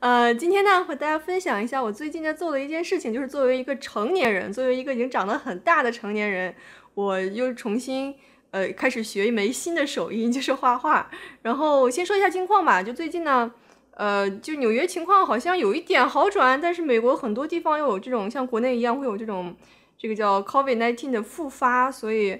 呃，今天呢，和大家分享一下我最近在做的一件事情，就是作为一个成年人，作为一个已经长得很大的成年人，我又重新呃开始学一门新的手艺，就是画画。然后先说一下近况吧，就最近呢，呃，就纽约情况好像有一点好转，但是美国很多地方又有这种像国内一样会有这种这个叫 COVID-19 的复发，所以。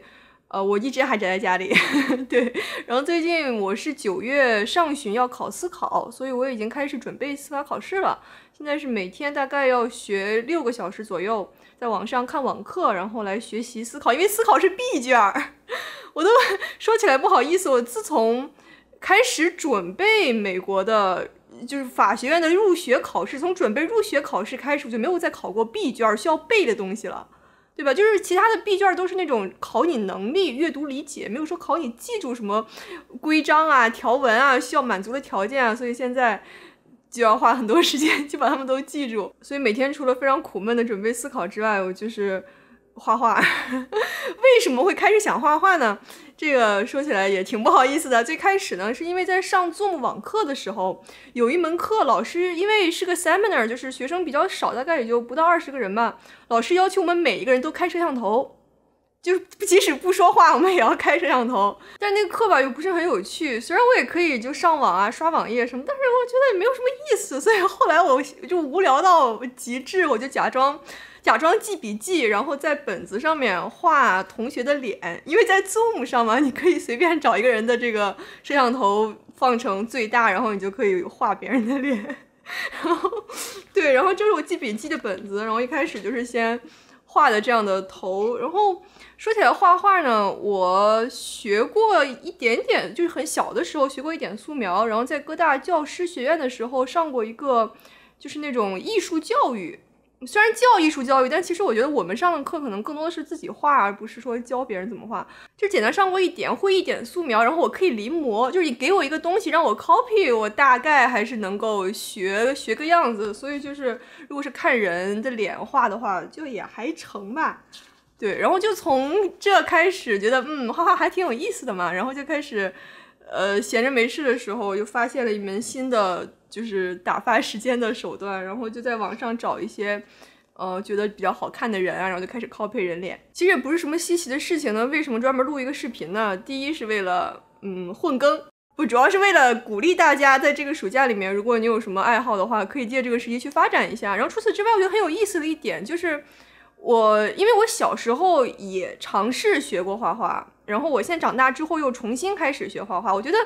呃，我一直还宅在家里，对。然后最近我是九月上旬要考司考，所以我已经开始准备司法考试了。现在是每天大概要学六个小时左右，在网上看网课，然后来学习司考。因为司考是闭卷儿，我都说起来不好意思，我自从开始准备美国的，就是法学院的入学考试，从准备入学考试开始，我就没有再考过 B 卷需要背的东西了。对吧？就是其他的 B 卷都是那种考你能力、阅读理解，没有说考你记住什么规章啊、条文啊、需要满足的条件啊。所以现在就要花很多时间 去把他们都记住。所以每天除了非常苦闷的准备、思考之外，我就是。画画，为什么会开始想画画呢？这个说起来也挺不好意思的。最开始呢，是因为在上 Zoom 网课的时候，有一门课，老师因为是个 seminar，就是学生比较少，大概也就不到二十个人吧。老师要求我们每一个人都开摄像头，就是即使不说话，我们也要开摄像头。但那个课吧又不是很有趣，虽然我也可以就上网啊、刷网页什么，但是我觉得也没有什么意思。所以后来我就无聊到极致，我就假装。假装记笔记，然后在本子上面画同学的脸，因为在 Zoom 上嘛，你可以随便找一个人的这个摄像头放成最大，然后你就可以画别人的脸。然后，对，然后就是我记笔记的本子，然后一开始就是先画的这样的头。然后说起来画画呢，我学过一点点，就是很小的时候学过一点素描，然后在各大教师学院的时候上过一个，就是那种艺术教育。虽然叫艺术教育，但其实我觉得我们上的课可能更多的是自己画，而不是说教别人怎么画。就简单上过一点，会一点素描，然后我可以临摹。就是你给我一个东西让我 copy，我大概还是能够学学个样子。所以就是，如果是看人的脸画的话，就也还成吧。对，然后就从这开始觉得，嗯，画画还挺有意思的嘛，然后就开始。呃，闲着没事的时候，又发现了一门新的，就是打发时间的手段，然后就在网上找一些，呃，觉得比较好看的人啊，然后就开始 copy 人脸。其实也不是什么稀奇的事情呢。为什么专门录一个视频呢？第一是为了，嗯，混更，不主要是为了鼓励大家在这个暑假里面，如果你有什么爱好的话，可以借这个时机去发展一下。然后除此之外，我觉得很有意思的一点就是。我因为我小时候也尝试学过画画，然后我现在长大之后又重新开始学画画。我觉得，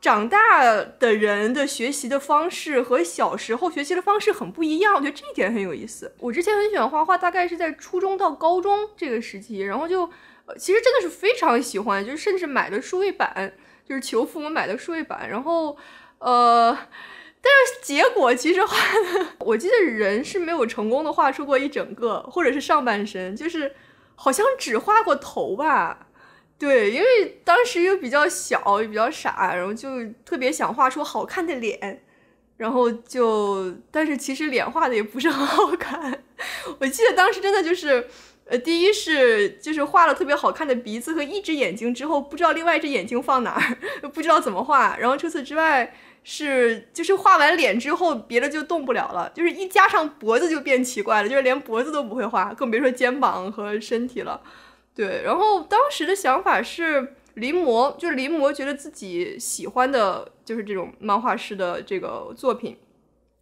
长大的人的学习的方式和小时候学习的方式很不一样，我觉得这一点很有意思。我之前很喜欢画画，大概是在初中到高中这个时期，然后就其实真的是非常喜欢，就甚至买了数位板，就是求父母买的数位板，然后呃。但是结果其实画，我记得人是没有成功的画出过一整个，或者是上半身，就是好像只画过头吧。对，因为当时又比较小，又比较傻，然后就特别想画出好看的脸，然后就，但是其实脸画的也不是很好看。我记得当时真的就是，呃，第一是就是画了特别好看的鼻子和一只眼睛之后，不知道另外一只眼睛放哪儿，不知道怎么画，然后除此之外。是，就是画完脸之后，别的就动不了了。就是一加上脖子就变奇怪了，就是连脖子都不会画，更别说肩膀和身体了。对，然后当时的想法是临摹，就临摹，觉得自己喜欢的，就是这种漫画师的这个作品。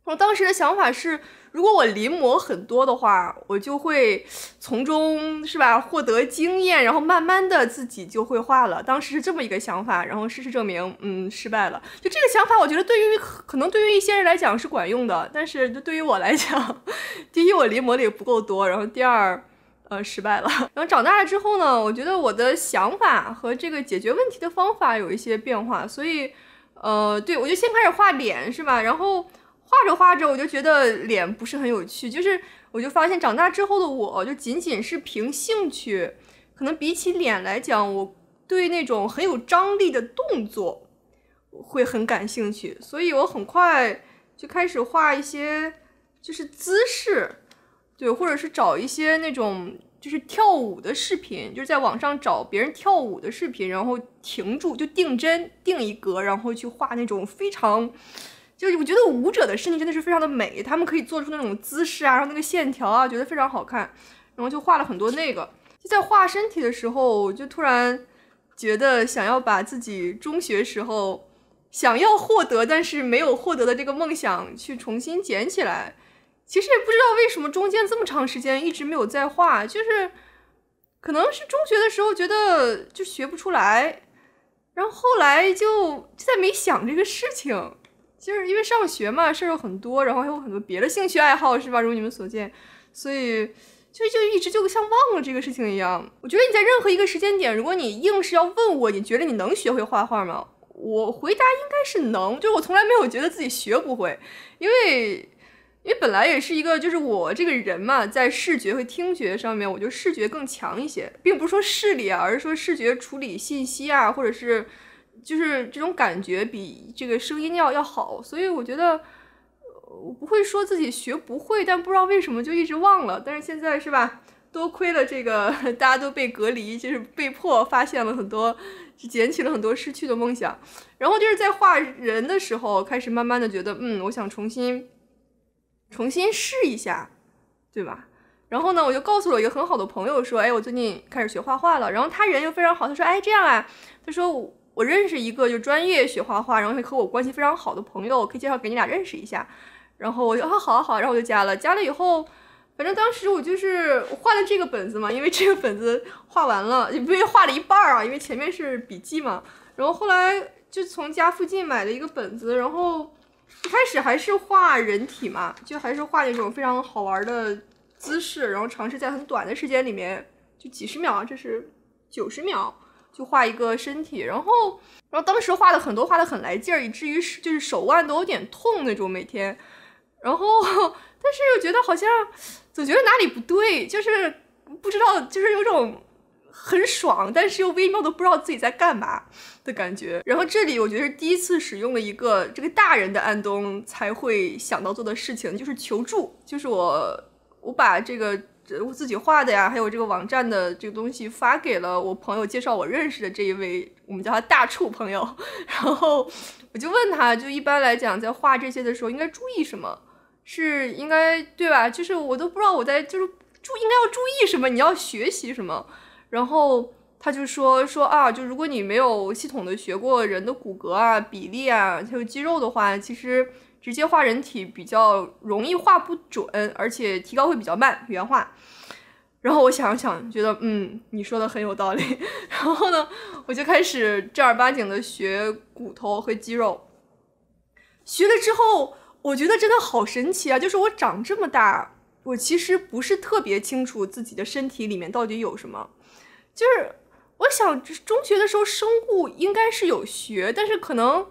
我当时的想法是，如果我临摹很多的话，我就会从中是吧获得经验，然后慢慢的自己就会画了。当时是这么一个想法，然后事实证明，嗯，失败了。就这个想法，我觉得对于可能对于一些人来讲是管用的，但是对于我来讲，第一我临摹的也不够多，然后第二，呃，失败了。然后长大了之后呢，我觉得我的想法和这个解决问题的方法有一些变化，所以，呃，对我就先开始画脸是吧，然后。画着画着，我就觉得脸不是很有趣，就是我就发现长大之后的我就仅仅是凭兴趣，可能比起脸来讲，我对那种很有张力的动作会很感兴趣，所以我很快就开始画一些就是姿势，对，或者是找一些那种就是跳舞的视频，就是在网上找别人跳舞的视频，然后停住就定帧定一格，然后去画那种非常。就我觉得舞者的身体真的是非常的美，他们可以做出那种姿势啊，然后那个线条啊，觉得非常好看。然后就画了很多那个，就在画身体的时候，我就突然觉得想要把自己中学时候想要获得但是没有获得的这个梦想去重新捡起来。其实也不知道为什么中间这么长时间一直没有再画，就是可能是中学的时候觉得就学不出来，然后后来就再没想这个事情。就是因为上学嘛，事儿又很多，然后还有很多别的兴趣爱好，是吧？如你们所见，所以就就一直就像忘了这个事情一样。我觉得你在任何一个时间点，如果你硬是要问我，你觉得你能学会画画吗？我回答应该是能，就是我从来没有觉得自己学不会，因为因为本来也是一个，就是我这个人嘛，在视觉和听觉上面，我就视觉更强一些，并不是说视力啊，而是说视觉处理信息啊，或者是。就是这种感觉比这个声音要要好，所以我觉得，我不会说自己学不会，但不知道为什么就一直忘了。但是现在是吧，多亏了这个 大家都被隔离，就是被迫发现了很多，捡起了很多失去的梦想。然后就是在画人的时候，开始慢慢的觉得，嗯，我想重新，重新试一下，对吧？然后呢，我就告诉了一个很好的朋友说，哎，我最近开始学画画了。然后他人又非常好，他说，哎，这样啊，他说。我认识一个就专业学画画，然后和我关系非常好的朋友，可以介绍给你俩认识一下。然后我就啊，好好，然后我就加了，加了以后，反正当时我就是画了这个本子嘛，因为这个本子画完了，也不用画了一半啊，因为前面是笔记嘛。然后后来就从家附近买了一个本子，然后一开始还是画人体嘛，就还是画那种非常好玩的姿势，然后尝试在很短的时间里面，就几十秒，这是九十秒。就画一个身体，然后，然后当时画的很多，画的很来劲儿，以至于是就是手腕都有点痛那种每天，然后但是又觉得好像总觉得哪里不对，就是不知道，就是有种很爽，但是又微妙，的不知道自己在干嘛的感觉。然后这里我觉得是第一次使用了一个这个大人的安东才会想到做的事情，就是求助，就是我我把这个。我自己画的呀，还有这个网站的这个东西发给了我朋友，介绍我认识的这一位，我们叫他大处朋友。然后我就问他就一般来讲在画这些的时候应该注意什么？是应该对吧？就是我都不知道我在就是注应该要注意什么，你要学习什么。然后他就说说啊，就如果你没有系统的学过人的骨骼啊、比例啊还有肌肉的话，其实。直接画人体比较容易画不准，而且提高会比较慢。原画，然后我想想，觉得嗯，你说的很有道理。然后呢，我就开始正儿八经的学骨头和肌肉。学了之后，我觉得真的好神奇啊！就是我长这么大，我其实不是特别清楚自己的身体里面到底有什么。就是我想，中学的时候生物应该是有学，但是可能。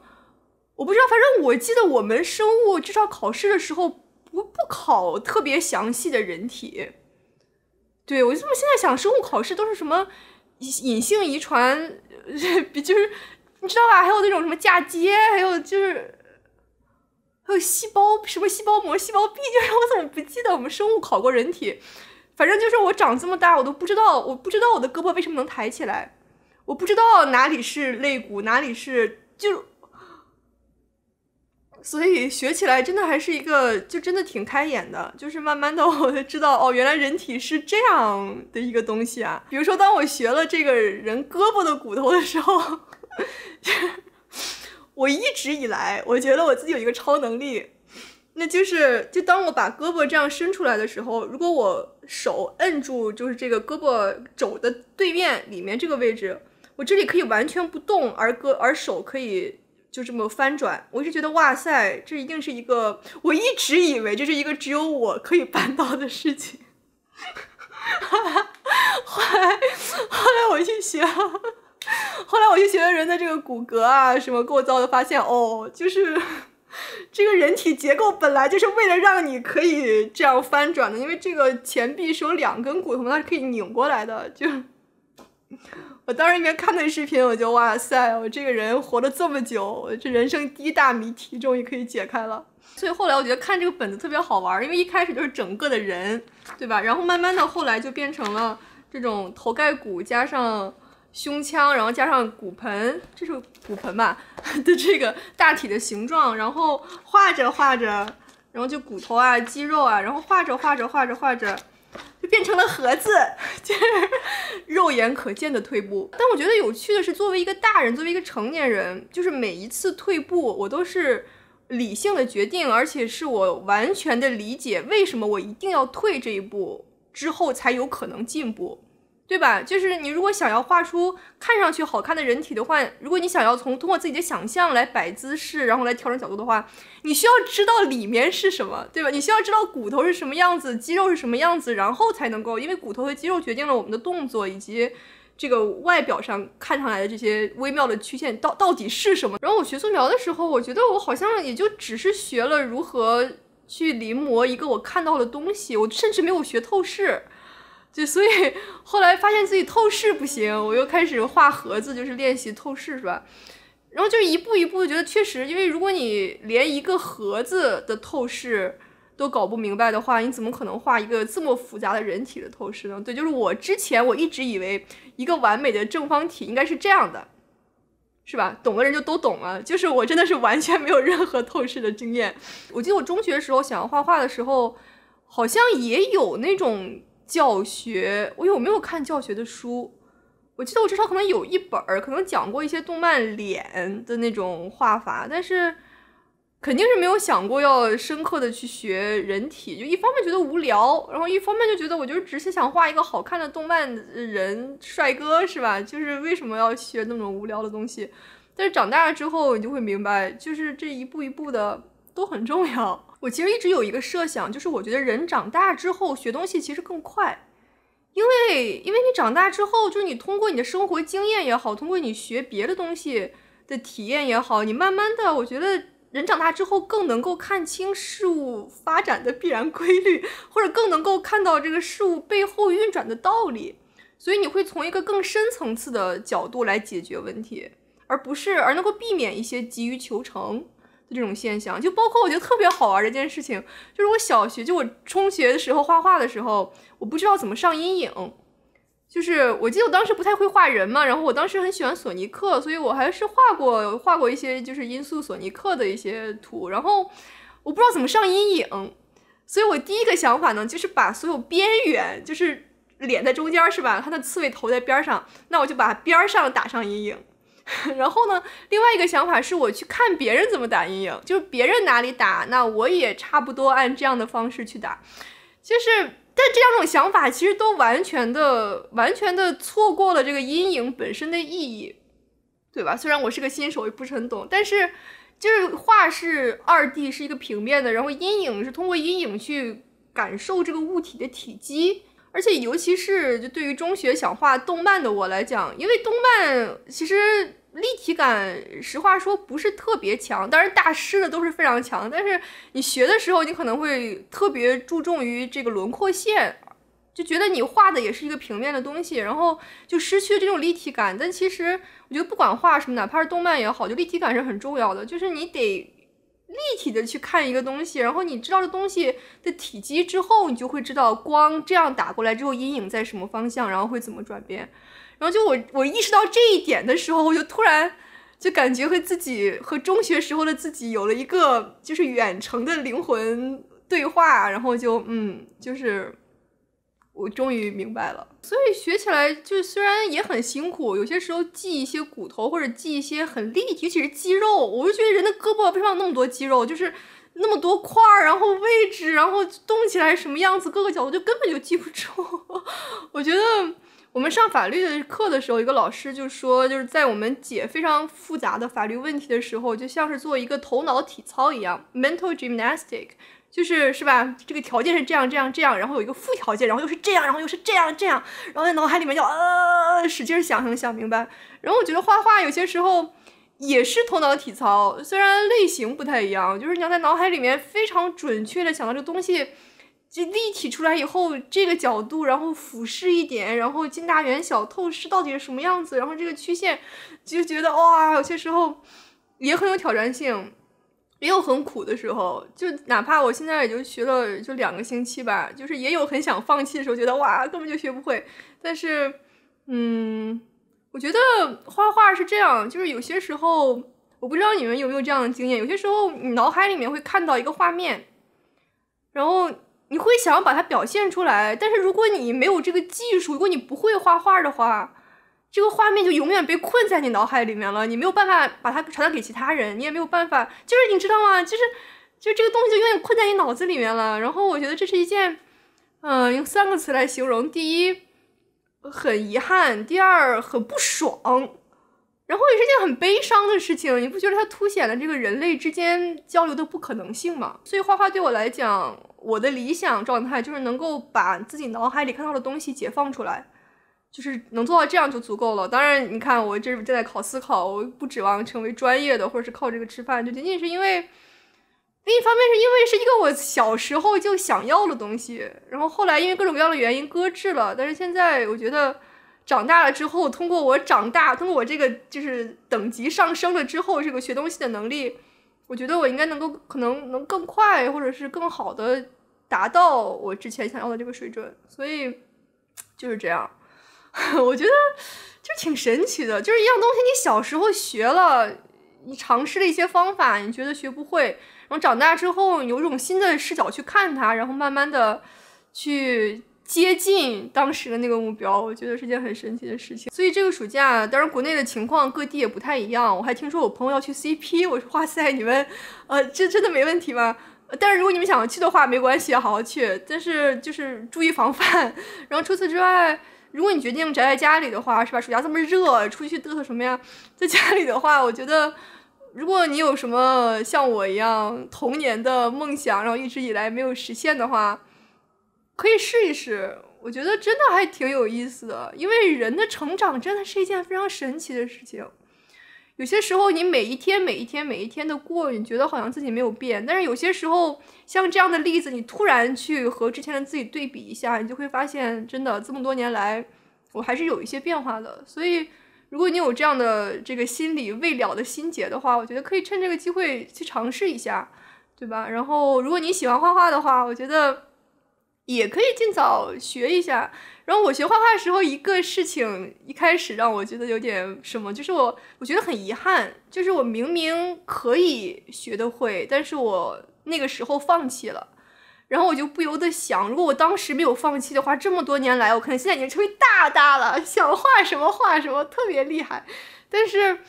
我不知道，反正我记得我们生物至少考试的时候不不考特别详细的人体。对我怎么现在想，生物考试都是什么隐性遗传，就是你知道吧？还有那种什么嫁接，还有就是还有细胞什么细胞膜、细胞壁，就是我怎么不记得我们生物考过人体？反正就是我长这么大，我都不知道，我不知道我的胳膊为什么能抬起来，我不知道哪里是肋骨，哪里是就。所以学起来真的还是一个，就真的挺开眼的。就是慢慢的，我就知道，哦，原来人体是这样的一个东西啊。比如说，当我学了这个人胳膊的骨头的时候，我一直以来，我觉得我自己有一个超能力，那就是，就当我把胳膊这样伸出来的时候，如果我手摁住，就是这个胳膊肘的对面里面这个位置，我这里可以完全不动，而胳而手可以。就这么翻转，我是觉得哇塞，这一定是一个我一直以为这是一个只有我可以办到的事情。后来，后来我去学，后来我去学人的这个骨骼啊什么构造的，发现哦，就是这个人体结构本来就是为了让你可以这样翻转的，因为这个前臂是有两根骨头，它是可以拧过来的，就。我当时应该看那视频，我就哇塞，我这个人活了这么久，这人生第一大谜题终于可以解开了。所以后来我觉得看这个本子特别好玩，因为一开始就是整个的人，对吧？然后慢慢的后来就变成了这种头盖骨加上胸腔，然后加上骨盆，这是骨盆吧 的这个大体的形状，然后画着画着，然后就骨头啊、肌肉啊，然后画着画着画着画着。就变成了盒子，就是肉眼可见的退步。但我觉得有趣的是，作为一个大人，作为一个成年人，就是每一次退步，我都是理性的决定，而且是我完全的理解为什么我一定要退这一步之后才有可能进步。对吧？就是你如果想要画出看上去好看的人体的话，如果你想要从通过自己的想象来摆姿势，然后来调整角度的话，你需要知道里面是什么，对吧？你需要知道骨头是什么样子，肌肉是什么样子，然后才能够，因为骨头和肌肉决定了我们的动作以及这个外表上看上来的这些微妙的曲线到到底是什么。然后我学素描的时候，我觉得我好像也就只是学了如何去临摹一个我看到的东西，我甚至没有学透视。就所以 后来发现自己透视不行，我又开始画盒子，就是练习透视，是吧？然后就一步一步觉得确实，因为如果你连一个盒子的透视都搞不明白的话，你怎么可能画一个这么复杂的人体的透视呢？对，就是我之前我一直以为一个完美的正方体应该是这样的，是吧？懂的人就都懂了。就是我真的是完全没有任何透视的经验。我记得我中学时候想要画画的时候，好像也有那种。教学，我有没有看教学的书？我记得我至少可能有一本儿，可能讲过一些动漫脸的那种画法，但是肯定是没有想过要深刻的去学人体。就一方面觉得无聊，然后一方面就觉得我就是只是想画一个好看的动漫人帅哥，是吧？就是为什么要学那种无聊的东西？但是长大了之后，你就会明白，就是这一步一步的都很重要。我其实一直有一个设想，就是我觉得人长大之后学东西其实更快，因为因为你长大之后，就是你通过你的生活经验也好，通过你学别的东西的体验也好，你慢慢的，我觉得人长大之后更能够看清事物发展的必然规律，或者更能够看到这个事物背后运转的道理，所以你会从一个更深层次的角度来解决问题，而不是而能够避免一些急于求成。这种现象，就包括我觉得特别好玩的一件事情，就是我小学，就我中学的时候画画的时候，我不知道怎么上阴影。就是我记得我当时不太会画人嘛，然后我当时很喜欢索尼克，所以我还是画过画过一些就是音速索尼克的一些图。然后我不知道怎么上阴影，所以我第一个想法呢，就是把所有边缘，就是脸在中间是吧？它的刺猬头在边上，那我就把边上打上阴影。然后呢？另外一个想法是我去看别人怎么打阴影，就是别人哪里打，那我也差不多按这样的方式去打。就是，但这两种想法其实都完全的、完全的错过了这个阴影本身的意义，对吧？虽然我是个新手，也不是很懂，但是就是画是二 D，是一个平面的，然后阴影是通过阴影去感受这个物体的体积。而且，尤其是就对于中学想画动漫的我来讲，因为动漫其实立体感，实话说不是特别强。当然，大师的都是非常强，但是你学的时候，你可能会特别注重于这个轮廓线，就觉得你画的也是一个平面的东西，然后就失去了这种立体感。但其实我觉得，不管画什么，哪怕是动漫也好，就立体感是很重要的，就是你得。立体的去看一个东西，然后你知道这东西的体积之后，你就会知道光这样打过来之后，阴影在什么方向，然后会怎么转变。然后就我我意识到这一点的时候，我就突然就感觉和自己和中学时候的自己有了一个就是远程的灵魂对话，然后就嗯，就是我终于明白了。所以学起来就虽然也很辛苦，有些时候记一些骨头或者记一些很立体，尤其是肌肉，我就觉得人的胳膊为什么那么多肌肉，就是那么多块儿，然后位置，然后动起来什么样子，各个角度就根本就记不住。我觉得我们上法律的课的时候，一个老师就说，就是在我们解非常复杂的法律问题的时候，就像是做一个头脑体操一样，mental gymnastic。就是是吧？这个条件是这样这样这样，然后有一个副条件，然后又是这样，然后又是这样这样，然后在脑海里面就呃使劲想，能想明白。然后我觉得画画有些时候也是头脑体操，虽然类型不太一样，就是你要在脑海里面非常准确的想到这个东西，就立体出来以后这个角度，然后俯视一点，然后近大远小透视到底是什么样子，然后这个曲线，就觉得哇，有些时候也很有挑战性。也有很苦的时候，就哪怕我现在也就学了就两个星期吧，就是也有很想放弃的时候，觉得哇根本就学不会。但是，嗯，我觉得画画是这样，就是有些时候我不知道你们有没有这样的经验，有些时候你脑海里面会看到一个画面，然后你会想要把它表现出来，但是如果你没有这个技术，如果你不会画画的话。这个画面就永远被困在你脑海里面了，你没有办法把它传达给其他人，你也没有办法，就是你知道吗？就是，就这个东西就永远困在你脑子里面了。然后我觉得这是一件，嗯，用三个词来形容：第一，很遗憾；第二，很不爽；然后也是件很悲伤的事情。你不觉得它凸显了这个人类之间交流的不可能性吗？所以画画对我来讲，我的理想状态就是能够把自己脑海里看到的东西解放出来。就是能做到这样就足够了。当然，你看我这是正在考思考，我不指望成为专业的，或者是靠这个吃饭，就仅仅是因为，另一方面是因为是一个我小时候就想要的东西。然后后来因为各种各样的原因搁置了，但是现在我觉得长大了之后，通过我长大，通过我这个就是等级上升了之后，这个学东西的能力，我觉得我应该能够可能能更快或者是更好的达到我之前想要的这个水准。所以就是这样。我觉得就挺神奇的，就是一样东西，你小时候学了，你尝试了一些方法，你觉得学不会，然后长大之后有一种新的视角去看它，然后慢慢的去接近当时的那个目标，我觉得是件很神奇的事情。所以这个暑假，当然国内的情况各地也不太一样，我还听说我朋友要去 CP，我说哇塞，你们，呃，这真的没问题吗？但是如果你们想去的话，没关系，好好去，但是就是注意防范。然后除此之外。如果你决定宅在家里的话，是吧？暑假这么热，出去嘚瑟什么呀？在家里的话，我觉得，如果你有什么像我一样童年的梦想，然后一直以来没有实现的话，可以试一试。我觉得真的还挺有意思的，因为人的成长真的是一件非常神奇的事情。有些时候，你每一天、每一天、每一天的过，你觉得好像自己没有变，但是有些时候，像这样的例子，你突然去和之前的自己对比一下，你就会发现，真的这么多年来，我还是有一些变化的。所以，如果你有这样的这个心理未了的心结的话，我觉得可以趁这个机会去尝试一下，对吧？然后，如果你喜欢画画的话，我觉得。也可以尽早学一下。然后我学画画的时候，一个事情一开始让我觉得有点什么，就是我我觉得很遗憾，就是我明明可以学得会，但是我那个时候放弃了。然后我就不由得想，如果我当时没有放弃的话，这么多年来，我可能现在已经成为大大了，想画什么画什么，特别厉害。但是。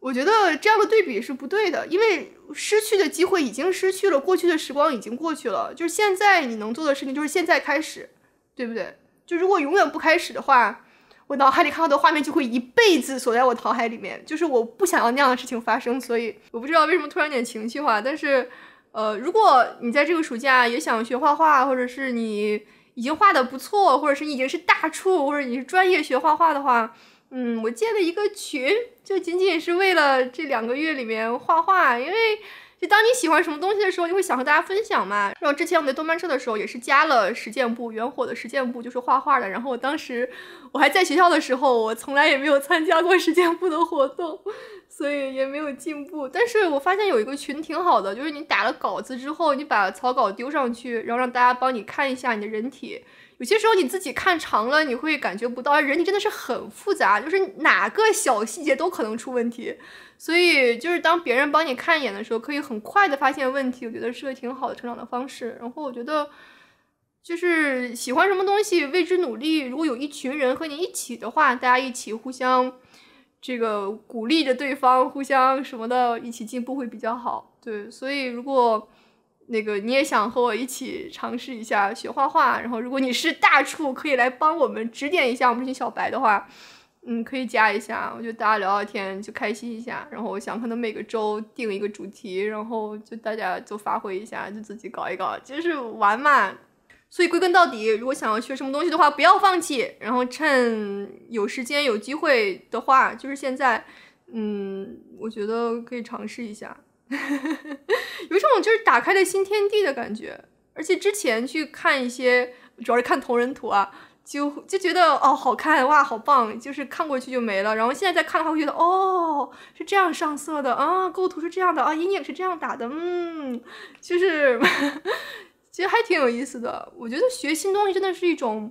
我觉得这样的对比是不对的，因为失去的机会已经失去了，过去的时光已经过去了，就是现在你能做的事情就是现在开始，对不对？就如果永远不开始的话，我脑海里看到的画面就会一辈子锁在我脑海里面，就是我不想要那样的事情发生，所以我不知道为什么突然点情绪化，但是，呃，如果你在这个暑假也想学画画，或者是你已经画的不错，或者是你已经是大处，或者你是专业学画画的话。嗯，我建了一个群，就仅仅是为了这两个月里面画画，因为就当你喜欢什么东西的时候，你会想和大家分享嘛。然后之前我们在动漫社的时候也是加了实践部，原火的实践部就是画画的，然后我当时。我还在学校的时候，我从来也没有参加过实践部的活动，所以也没有进步。但是我发现有一个群挺好的，就是你打了稿子之后，你把草稿丢上去，然后让大家帮你看一下你的人体。有些时候你自己看长了，你会感觉不到人体真的是很复杂，就是哪个小细节都可能出问题。所以就是当别人帮你看一眼的时候，可以很快的发现问题。我觉得是个挺好的成长的方式。然后我觉得。就是喜欢什么东西为之努力。如果有一群人和你一起的话，大家一起互相这个鼓励着对方，互相什么的，一起进步会比较好。对，所以如果那个你也想和我一起尝试一下学画画，然后如果你是大处，可以来帮我们指点一下我们这些小白的话，嗯，可以加一下。我觉得大家聊聊天就开心一下。然后我想可能每个周定一个主题，然后就大家就发挥一下，就自己搞一搞，就是玩嘛。所以归根到底，如果想要学什么东西的话，不要放弃。然后趁有时间、有机会的话，就是现在，嗯，我觉得可以尝试一下，有一种就是打开的新天地的感觉。而且之前去看一些，主要是看同人图啊，就就觉得哦，好看哇，好棒，就是看过去就没了。然后现在再看的话，会觉得哦，是这样上色的啊，构图是这样的啊，阴影是这样打的，嗯，就是。其实还挺有意思的，我觉得学新东西真的是一种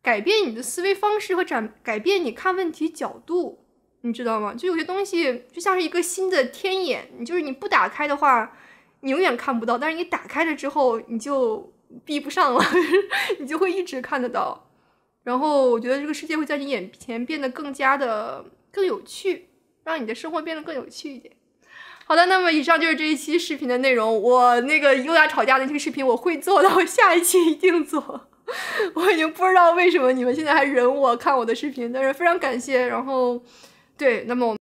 改变你的思维方式和展改变你看问题角度，你知道吗？就有些东西就像是一个新的天眼，你就是你不打开的话，你永远看不到；但是你打开了之后，你就闭不上了，你就会一直看得到。然后我觉得这个世界会在你眼前变得更加的更有趣，让你的生活变得更有趣一点。好的，那么以上就是这一期视频的内容。我那个优雅吵架的这个视频我会做的，下一期一定做。我已经不知道为什么你们现在还忍我看我的视频，但是非常感谢。然后，对，那么我。